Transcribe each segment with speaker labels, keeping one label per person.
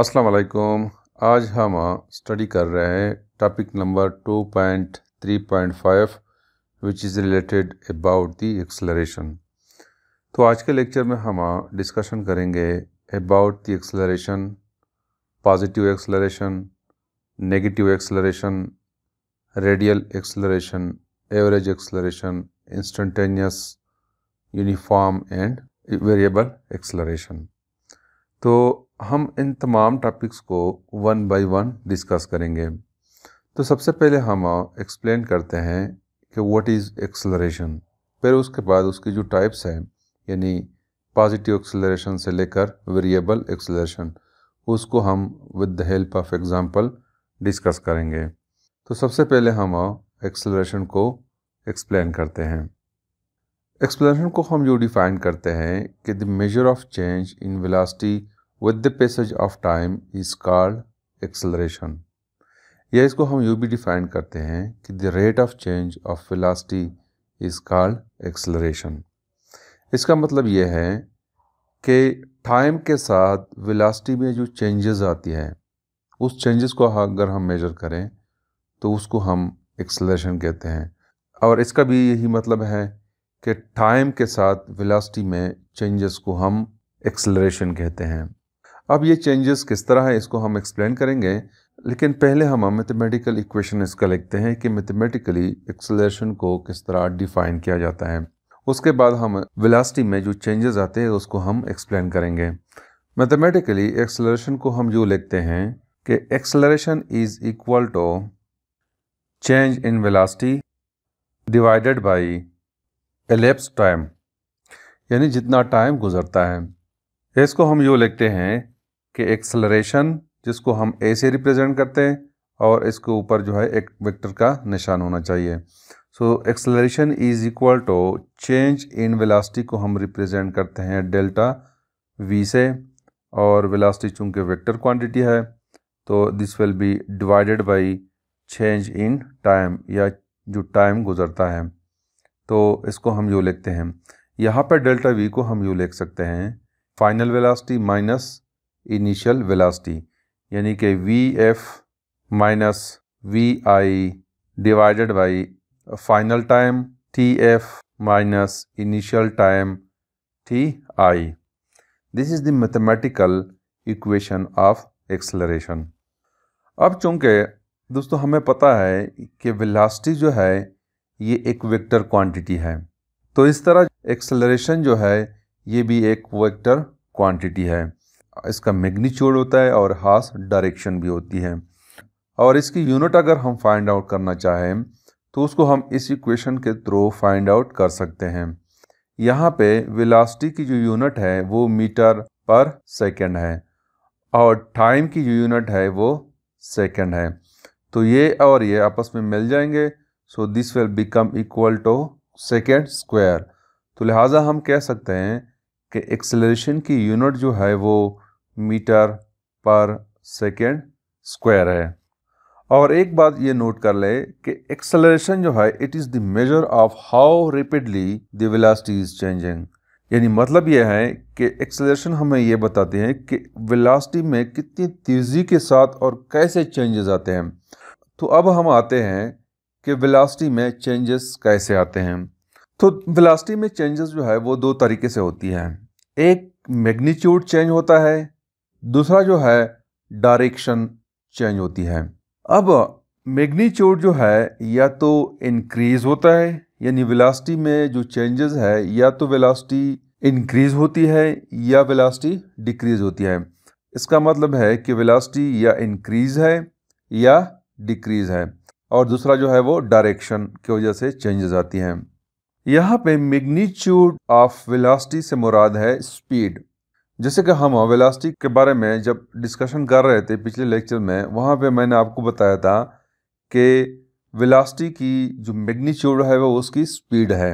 Speaker 1: अस्सलाम वालेकुम आज हम स्टडी कर रहे हैं topic number 2.3.5 which is related about the acceleration तो आज के लेक्चर में हम डिस्कशन करेंगे about the acceleration positive acceleration negative acceleration radial acceleration average acceleration instantaneous uniform and variable acceleration तो हम इन तमाम टॉपिक्स को वन बाय वन डिस्कस करेंगे तो सबसे पहले हम एक्सप्लेन करते हैं कि व्हाट इज़ एक्सलरेशन फिर उसके बाद उसकी जो टाइप्स हैं यानी पॉजिटिव एक्सलरेशन से लेकर वेरिएबल एक्सलरेशन उसको हम with the help of example discuss करेंगे तो सबसे पहले हम एक्सलरेशन को एक्सप्लेन करते हैं एक्सप्लेनेशन को हम यू डिफ़ाइन करते हैं कि the measure of change in velocity with the passage of time is called acceleration या इसको हम यू भी डिफाइन करते हैं कि the rate of change of velocity is called acceleration इसका मतलब यह है कि टाइम के साथ विलासटी में जो चेंजेस आती है उस चेंजेस को अगर हम मेजर करें तो उसको हम एक्सलेशन कहते हैं और इसका भी यही मतलब है कि टाइम के साथ विलासटी में चेंजेस को हम एक्सलरेशन कहते हैं अब ये चेंजेस किस तरह है इसको हम एक्सप्लेन करेंगे लेकिन पहले हम मैथमेटिकल इक्वेशन इसका लिखते हैं कि मैथमेटिकली एक्सलेशन को किस तरह डिफाइन किया जाता है उसके बाद हम वेलासिटी में जो चेंजेस आते हैं उसको हम एक्सप्लेन करेंगे मैथमेटिकली एक्सलरेशन को हम जो लिखते हैं कि acceleration is equal to change in velocity divided by elapsed time यानी जितना टाइम गुजरता है इसको हम यूँ लिखते हैं कि एक्सलरेशन जिसको हम ए से रिप्रेजेंट करते हैं और इसके ऊपर जो है एक वेक्टर का निशान होना चाहिए so acceleration is equal to change in velocity को हम रिप्रेजेंट करते हैं डेल्टा वी से और वेलासिटी चूंकि वेक्टर क्वांटिटी है तो this will be divided by change in time या जो टाइम गुजरता है तो इसको हम यू लिखते हैं यहाँ पर डेल्टा वी को हम यू लिख सकते हैं final velocity minus initial velocity यानी कि V F minus V I divided by final time T F minus initial time T I this is the mathematical equation of acceleration अब चूंकि दोस्तों हमें पता है कि वेलासिटी जो है ये एक वेक्टर क्वांटिटी है तो इस तरह एक्सलरेशन जो है ये भी एक वेक्टर क्वांटिटी है इसका मैग्नीट्यूड होता है और हास डायरेक्शन भी होती है और इसकी यूनिट अगर हम फाइंड आउट करना चाहें तो उसको हम इस इक्वेशन के थ्रू फाइंड आउट कर सकते हैं यहाँ पे वेलासिटी की जो यूनिट है वो मीटर पर सेकंड है और टाइम की जो यूनिट है वो सेकंड है तो ये और ये आपस में मिल जाएंगे so this will become equal to second square तो लिहाजा हम कह सकते हैं कि एक्सेलरेशन की यूनिट जो है वो मीटर पर सेकेंड स्क्वायर है और एक बात ये नोट कर ले कि एक्सेलरेशन जो है it is the measure of how rapidly the velocity is changing यानी मतलब यह है कि एक्सेलरेशन हमें ये बताते हैं कि वेलोसिटी में कितनी तेज़ी के साथ और कैसे चेंजेस आते हैं तो अब हम आते हैं कि वेलोसिटी में चेंजेस कैसे आते हैं तो वेलोसिटी में चेंजेस जो है वो दो तरीके से होती हैं एक मैग्नीट्यूड चेंज होता है दूसरा जो है डायरेक्शन चेंज होती है अब मैग्नीट्यूड जो है या तो इंक्रीज होता है यानी वेलोसिटी में जो चेंजेस है या तो वेलोसिटी इंक्रीज होती है या वेलोसिटी डिक्रीज होती है इसका मतलब है कि वेलोसिटी या इंक्रीज है या डिक्रीज है और दूसरा जो है वो डायरेक्शन की वजह से चेंजेस आती हैं यहाँ पे मैग्नीट्यूड ऑफ वेलोसिटी से मुराद है स्पीड जैसे कि हम वेलास्टिक के बारे में जब डिस्कशन कर रहे थे पिछले लेक्चर में वहाँ पे मैंने आपको बताया था कि वेलास्टिक की जो मैग्नीट्यूड है वो उसकी स्पीड है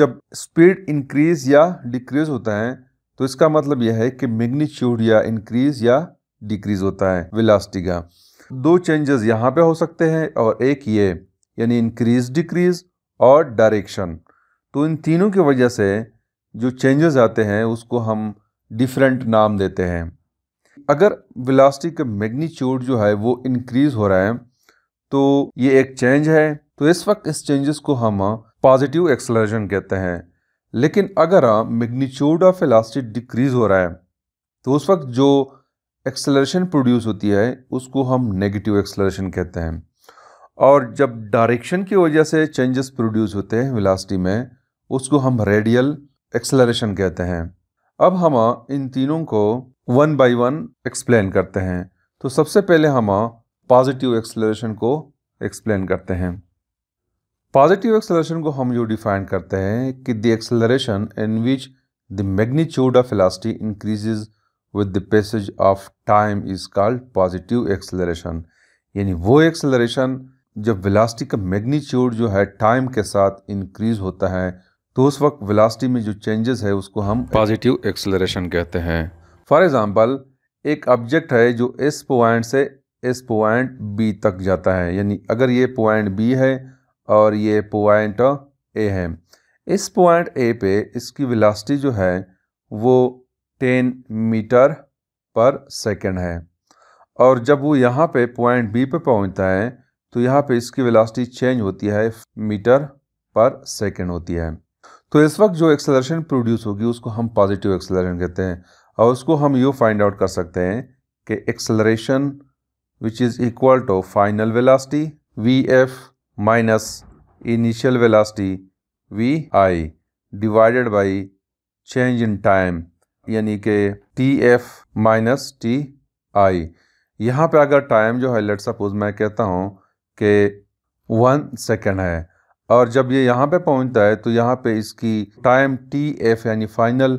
Speaker 1: जब स्पीड इंक्रीज या डिक्रीज होता है तो इसका मतलब यह है कि मैग्नीट्यूड या इंक्रीज या डिक्रीज होता है वेलास्टिक का दो चेंजेस यहाँ पे हो सकते हैं और एक ये यानी इंक्रीज डिक्रीज और डायरेक्शन तो इन तीनों की वजह से जो चेंजेस आते हैं उसको हम डिफरेंट नाम देते हैं अगर वेलासिटी का मैग्नीट्यूड जो है वो इंक्रीज़ हो रहा है तो ये एक चेंज है तो इस वक्त इस चेंजेस को हम पॉजिटिव एक्सलरेशन कहते हैं लेकिन अगर मैग्नीट्यूड ऑफ वेलासिटी डिक्रीज़ हो रहा है तो उस वक्त जो एक्सलरेशन प्रोड्यूस होती है उसको हम नेगेटिव एक्सलरेशन कहते हैं और जब डायरेक्शन की वजह से चेंजेस प्रोड्यूस होते हैं वेलासिटी में उसको हम रेडियल एक्सलरेशन कहते हैं अब हम इन तीनों को वन बाई वन एक्सप्लेन करते हैं तो सबसे पहले हम पॉजिटिव एक्सलेशन को एक्सप्लेन करते हैं पॉजिटिव एक्सलेशन को हम यू डिफाइन करते हैं कि the acceleration in which the magnitude of velocity increases with the passage of time is called positive acceleration यानी वो एक्सलरेशन जब वेलास्टी का मैग्नीट्यूड जो है टाइम के साथ इंक्रीज होता है तो उस वक्त वेलोसिटी में जो चेंजेस है उसको हम पॉजिटिव एक्सलरेशन कहते हैं फॉर एग्ज़ाम्पल एक ऑब्जेक्ट है जो इस पॉइंट से इस पॉइंट बी तक जाता है यानी अगर ये पॉइंट बी है और ये पॉइंट ए है इस पॉइंट ए पे इसकी वेलासिटी जो है वो टेन मीटर पर सेकेंड है और जब वो यहाँ पे पॉइंट बी पे पहुँचता है तो यहाँ पे इसकी वेलोसिटी चेंज होती है मीटर पर सेकेंड होती है तो इस वक्त जो एक्सेलरेशन प्रोड्यूस होगी उसको हम पॉजिटिव एक्सेलरेशन कहते हैं और उसको हम यू फाइंड आउट कर सकते हैं कि acceleration which is equal to final velocity V F minus initial velocity V I divided by change in time यानी कि T F minus T I यहाँ पर अगर टाइम जो है लेट सपोज मैं कहता हूँ कि वन सेकेंड है और जब ये यहाँ पे पहुँचता है तो यहाँ पे इसकी टाइम टी एफ यानी फाइनल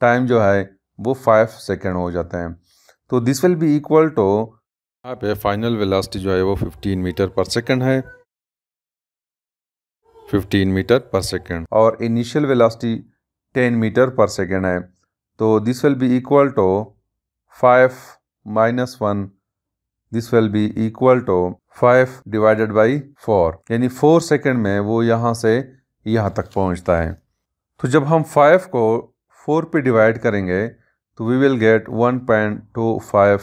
Speaker 1: टाइम जो है वो फाइव सेकेंड हो जाता है तो this will be equal to यहाँ पे फाइनल वेलासिटी जो है वो फिफ्टीन मीटर पर सेकेंड है 15 मीटर पर सेकेंड और initial velocity 10 meter per second है तो this will be equal to 5 minus one this will be equal to five divided by four यानी फोर सेकेंड में वो यहाँ से यहाँ तक पहुँचता है तो जब हम फाइव को फोर पे डिवाइड करेंगे तो we will get one point two five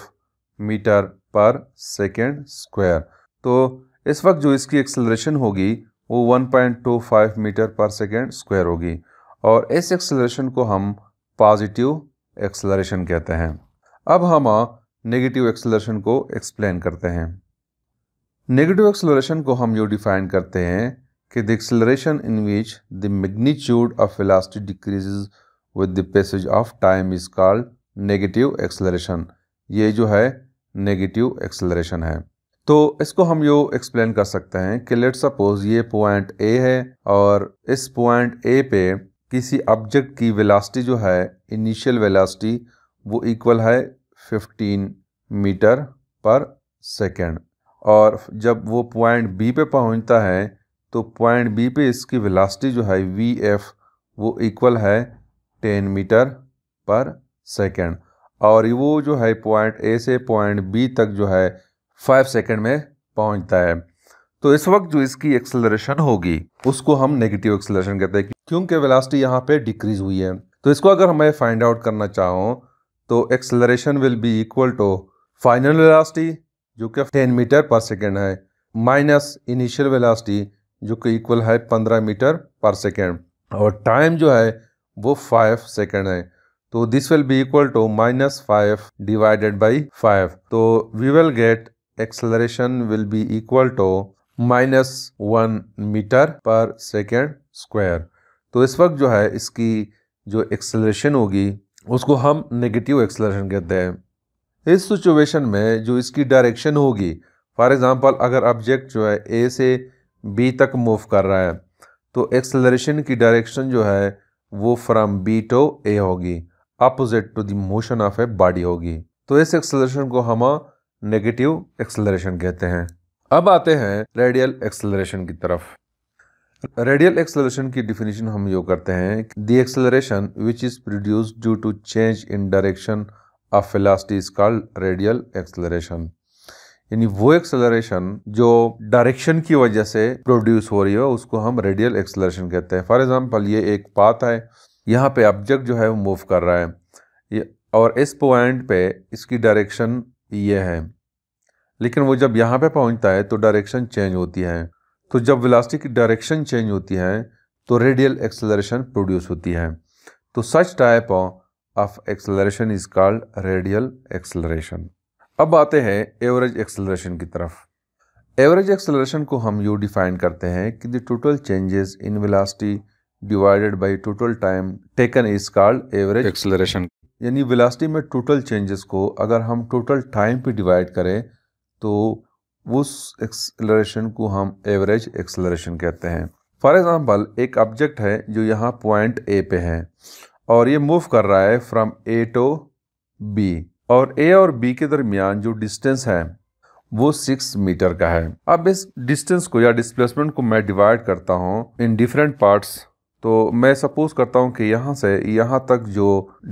Speaker 1: meter per second square तो इस वक्त जो इसकी एक्सेलरेशन होगी वो one point two five meter per second square होगी और इस एक्सेलरेशन को हम पॉजिटिव एक्सेलरेशन कहते हैं अब हम नेगेटिव एक्सेलरेशन को एक्सप्लेन करते हैं नेगेटिव एक्सलरेशन को हम यू डिफाइन करते हैं कि the acceleration in which the magnitude of velocity decrease with the passage of time is called negative acceleration ये जो है नेगेटिव एक्सलरेशन है तो इसको हम यो एक्सप्लेन कर सकते हैं कि लेट सपोज ये पॉइंट ए है और इस पॉइंट ए पे किसी ऑब्जेक्ट की वेलासिटी जो है इनिशियल वेलासिटी वो इक्वल है 15 मीटर पर सेकेंड और जब वो पॉइंट बी पे पहुंचता है तो पॉइंट बी पे इसकी वेलोसिटी जो है वी एफ वो इक्वल है टेन मीटर पर सेकेंड और वो जो है पॉइंट ए से पॉइंट बी तक जो है फाइव सेकेंड में पहुंचता है तो इस वक्त जो इसकी एक्सेलरेशन होगी उसको हम नेगेटिव एक्सेलरेशन कहते हैं क्योंकि वेलासिटी यहाँ पे डिक्रीज हुई है तो इसको अगर हमें फाइंड आउट करना चाहूँ तो acceleration will be equal to final velocity जो कि 10 मीटर पर सेकेंड है माइनस इनिशियल वेलासिटी जो कि इक्वल है 15 मीटर पर सेकेंड और टाइम जो है वो 5 सेकेंड है तो this will be equal to minus five divided by five तो we will get acceleration will be equal to minus one meter per second square तो इस वक्त जो है इसकी जो एक्सलरेशन होगी उसको हम नेगेटिव एक्सलरेशन कहते हैं इस सिचुएशन में जो इसकी डायरेक्शन होगी फॉर एग्ज़ाम्पल अगर ऑब्जेक्ट जो है ए से बी तक मूव कर रहा है तो एक्सलरेशन की डायरेक्शन जो है वो फ्रॉम बी टू ए होगी opposite to the motion of a body होगी तो इस एक्सलरेशन को हम नेगेटिव एक्सलरेशन कहते हैं अब आते हैं रेडियल एक्सलरेशन की तरफ रेडियल एक्सलरेशन की डिफिनीशन हम यो करते हैं the acceleration which is produce due to change in direction of velocity is called radial acceleration यानी वो एक्सलरेशन जो डायरेक्शन की वजह से प्रोड्यूस हो रही हो उसको हम रेडियल एक्सलरेशन कहते हैं फॉर एग्जांपल ये एक पाथ है यहाँ पे ऑब्जेक्ट जो है वो मूव कर रहा है और इस पॉइंट पे इसकी डायरेक्शन ये है लेकिन वो जब यहाँ पे पहुँचता है तो डायरेक्शन चेंज होती है तो जब विलास्टिक की डायरेक्शन चेंज होती है तो रेडियल एक्सलरेशन प्रोड्यूस होती है तो such type of of acceleration is called radial acceleration अब आते हैं एवरेज एक्सलरेशन की तरफ एवरेज एक्सलरेशन को हम यू डिफाइन करते हैं कि the total changes in velocity divided by total time taken is called average acceleration यानी वेलासिटी में टोटल चेंजेस को अगर हम टोटल टाइम पे डिवाइड करें तो उस एक्सलरेशन को हम एवरेज एक्सलरेशन कहते हैं फॉर एग्ज़ाम्पल एक ऑब्जेक्ट है जो यहाँ पॉइंट ए पे है और ये मूव कर रहा है फ्रॉम ए टू बी और ए और बी के दरमियान जो डिस्टेंस है वो सिक्स मीटर का है अब इस डिस्टेंस को या डिस्प्लेसमेंट को मैं डिवाइड करता हूँ इन डिफरेंट पार्ट्स तो मैं सपोज करता हूँ कि यहाँ से यहाँ तक जो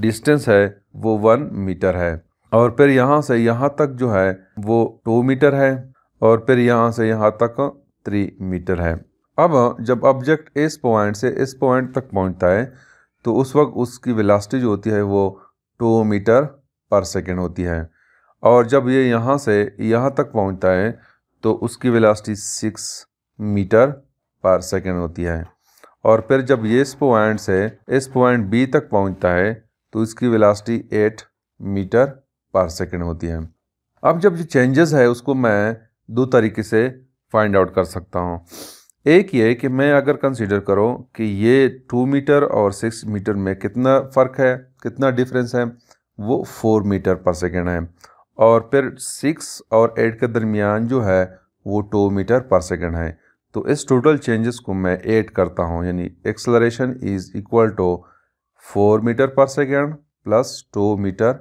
Speaker 1: डिस्टेंस है वो वन मीटर है और फिर यहाँ से यहाँ तक जो है वो टू मीटर है और फिर यहाँ से यहाँ तक थ्री मीटर है अब जब ऑब्जेक्ट इस पॉइंट से इस पॉइंट तक पहुँचता है तो उस वक्त उसकी वेलासिटी जो होती है वो टू मीटर पर सेकेंड होती है और जब ये यहाँ से यहाँ तक पहुँचता है तो उसकी velocity six meter per second होती है और फिर जब ये इस पॉइंट से इस पॉइंट बी तक पहुँचता है तो इसकी velocity eight meter per second होती है अब जब जो चेंजेस है उसको मैं दो तरीके से फाइंड आउट कर सकता हूँ एक ये कि मैं अगर कंसिडर करूँ कि ये टू मीटर और सिक्स मीटर में कितना फ़र्क है कितना डिफरेंस है वो फोर मीटर पर सेकेंड है और फिर सिक्स और एट के दरमियान जो है वो टू मीटर पर सेकेंड है तो इस टोटल चेंजेस को मैं ऐड करता हूँ यानी acceleration is equal to four meter per second plus two meter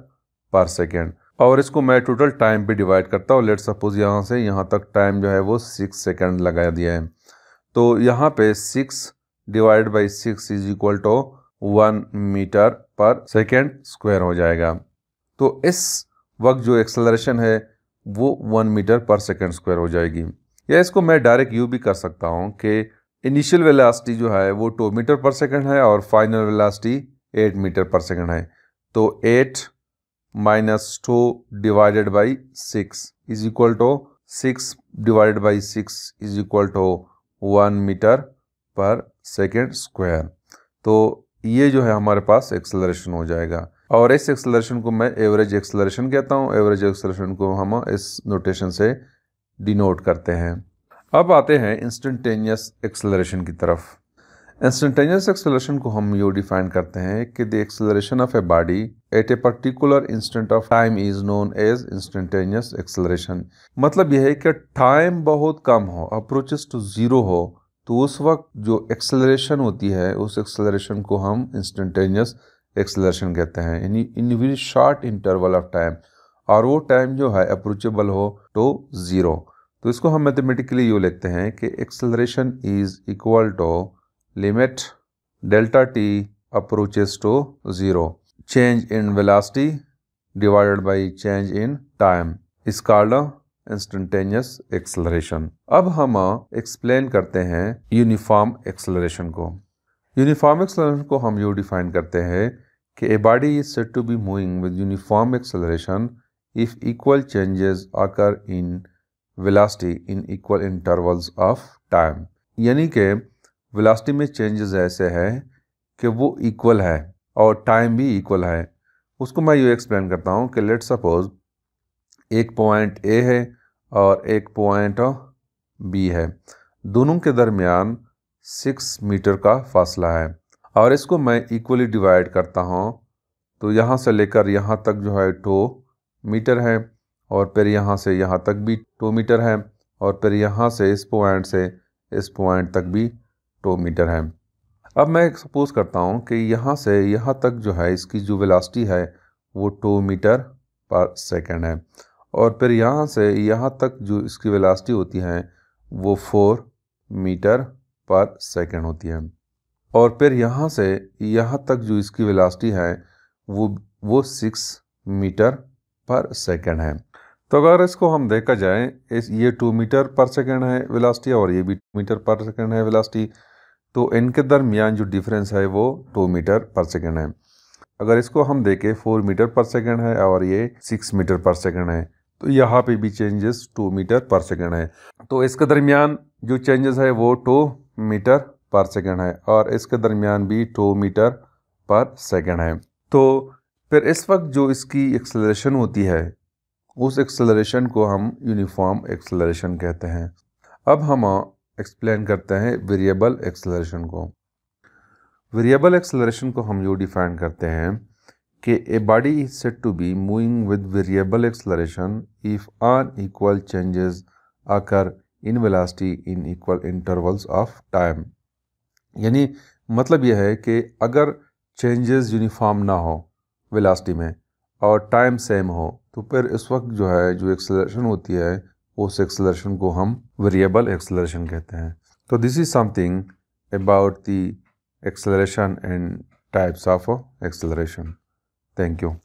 Speaker 1: per second और इसको मैं टोटल टाइम पे डिवाइड करता हूँ लेट सपोज़ यहाँ से यहाँ तक टाइम जो है वो सिक्स सेकेंड लगा दिया है तो यहाँ पे six divide by six is equal to one meter per second square हो जाएगा तो इस वक्त जो एक्सेलरेशन है वो one meter per second square हो जाएगी या इसको मैं डायरेक्ट यू भी कर सकता हूँ कि इनिशियल वेलासिटी जो है वो टू मीटर पर सेकेंड है और final velocity eight meter per second है तो eight minus two divided by six is equal to six divided by six is equal to one meter per second square तो ये जो है हमारे पास acceleration हो जाएगा और इस एक्सेलरेशन को मैं एवरेज एक्सेलरेशन कहता हूँ एवरेज एक्सेलरेशन को हम इस नोटेशन से डिनोट करते हैं अब आते हैं इंस्टेंटेनियस एक्सेलरेशन की तरफ इंस्टेंटेनियस एक्सेलरेशन को हम यू डिफाइन करते हैं कि the acceleration of a body at a particular instant of time is known as instantaneous acceleration मतलब यह है कि टाइम बहुत कम हो अप्रोचेस टू जीरो हो तो उस वक्त जो एक्सेलरेशन होती है उस एक्सेलरेशन को हम इंस्टेंटेनियस एक्सेलरेशन कहते हैं in in very short interval of time और वो टाइम जो है अप्रोचेबल हो तो ज़ीरो तो इसको हम मैथमेटिकली यू लिखते हैं कि acceleration is equal to limit delta t approaches to 0 change in velocity divided by change in time is called instantaneous acceleration अब हम एक्सप्लेन करते हैं यूनिफॉर्म एक्सलरेशन को यूनिफॉर्म एक्सलरेशन को हम यू डिफाइन करते हैं कि a body is set to be moving with uniform acceleration if equal changes occur in velocity in equal intervals of time यानी कि वेलोसिटी में चेंजेस ऐसे हैं कि वो इक्वल है और टाइम भी इक्वल है उसको मैं ये एक्सप्लेन करता हूँ कि लेट सपोज एक पॉइंट ए है और एक पॉइंट बी है दोनों के दरमियान सिक्स मीटर का फासला है और इसको मैं इक्वली डिवाइड करता हूँ तो यहाँ से लेकर यहाँ तक जो है टो मीटर है और फिर यहाँ से यहाँ तक भी टो मीटर है और फिर यहाँ से इस पॉइंट से इस पॉइंट तक भी टो तो मीटर है अब मैं सपोज़ करता हूँ कि यहाँ से यहाँ तक जो है इसकी जो वेलासिटी है वो टो मीटर पर सेकेंड है और फिर यहाँ से यहाँ तक जो इसकी वेलासिटी होती है वो फोर मीटर पर सेकेंड होती है और फिर यहाँ से यहाँ तक जो इसकी वेलासिटी है वो वो सिक्स मीटर पर सेकेंड है तो अगर इसको हम देखा जाए इस ये टू मीटर पर सेकेंड है वेलासिटी और ये भी टू मीटर पर सेकेंड है वेलासिटी तो इनके दरमियान जो डिफरेंस है वो टू मीटर पर सेकेंड है अगर इसको हम देखें फोर मीटर पर सेकेंड है और ये सिक्स मीटर पर सेकेंड है तो यहाँ पे भी changes two meter per second है तो इसके दरमियान जो चेंजेस है वो टू मीटर पर सेकेंड है और इसके दरमियान भी टू मीटर पर सेकेंड है तो फिर इस वक्त जो इसकी एक्सेलरेशन होती है उस एक्सेलरेशन को हम यूनिफॉर्म एक्सेलरेशन कहते हैं अब हम एक्सप्लेन करते हैं वेरिएबल एक्सलरेशन को वेरिएबल एक्सलरेशन को हम यू डिफाइन करते हैं कि a body is set to be moving with variable acceleration if unequal changes occur in velocity in equal intervals of time यानी मतलब यह है कि अगर चेंजेस यूनिफॉर्म ना हो वेलासिटी में और टाइम सेम हो तो फिर इस वक्त जो है जो एक्सलरेशन होती है उस एक्सलेशन को हम वेरिएबल एक्सलरेशन कहते हैं तो this is something about the acceleration and types of acceleration thank you